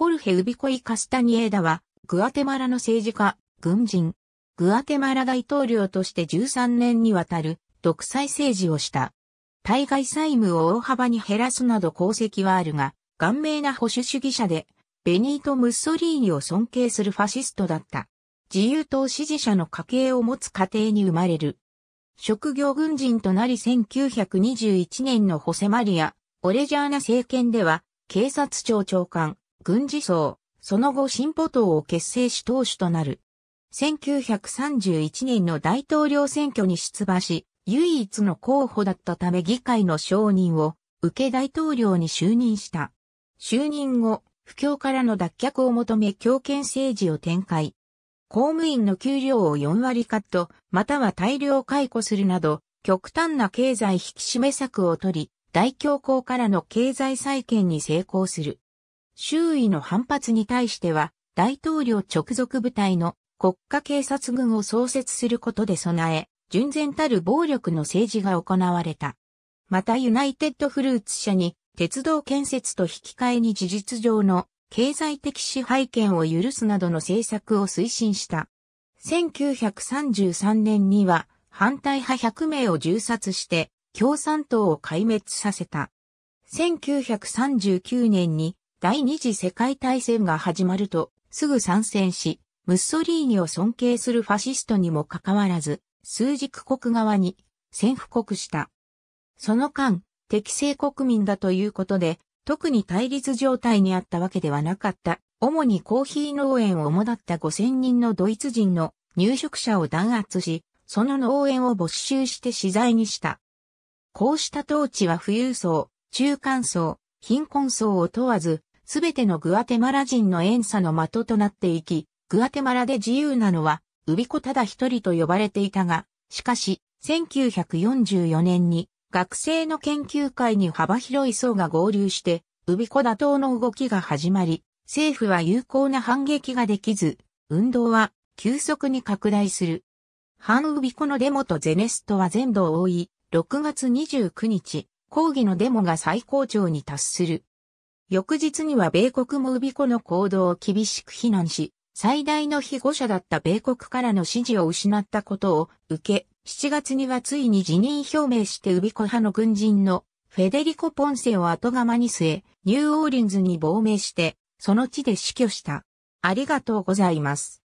ホルヘ・ウビコイ・カスタニエーダは、グアテマラの政治家、軍人、グアテマラ大統領として13年にわたる独裁政治をした。対外債務を大幅に減らすなど功績はあるが、顔面な保守主義者で、ベニート・ムッソリーニを尊敬するファシストだった。自由党支持者の家系を持つ家庭に生まれる。職業軍人となり1921年のホセマリア、オレジャーナ政権では、警察庁長官、軍事層、その後進歩党を結成し党首となる。1931年の大統領選挙に出馬し、唯一の候補だったため議会の承認を受け大統領に就任した。就任後、不況からの脱却を求め強権政治を展開。公務員の給料を4割カット、または大量解雇するなど、極端な経済引き締め策を取り、大恐慌からの経済再建に成功する。周囲の反発に対しては、大統領直属部隊の国家警察軍を創設することで備え、純然たる暴力の政治が行われた。またユナイテッドフルーツ社に鉄道建設と引き換えに事実上の経済的支配権を許すなどの政策を推進した。1933年には反対派100名を銃殺して共産党を壊滅させた。1939年に第二次世界大戦が始まると、すぐ参戦し、ムッソリーニを尊敬するファシストにもかかわらず、数軸国側に潜伏国した。その間、適正国民だということで、特に対立状態にあったわけではなかった。主にコーヒー農園を主だった5000人のドイツ人の入植者を弾圧し、その農園を没収して資材にした。こうした統治は富裕層、中間層、貧困層を問わず、すべてのグアテマラ人の演差の的となっていき、グアテマラで自由なのは、ウビコただ一人と呼ばれていたが、しかし、1944年に学生の研究会に幅広い層が合流して、ウビコ打倒の動きが始まり、政府は有効な反撃ができず、運動は急速に拡大する。反ウビコのデモとゼネストは全土を覆い、6月29日、抗議のデモが最高潮に達する。翌日には米国もウビコの行動を厳しく非難し、最大の被護者だった米国からの支持を失ったことを受け、7月にはついに辞任表明してウビコ派の軍人のフェデリコ・ポンセを後釜に据え、ニューオーリンズに亡命して、その地で死去した。ありがとうございます。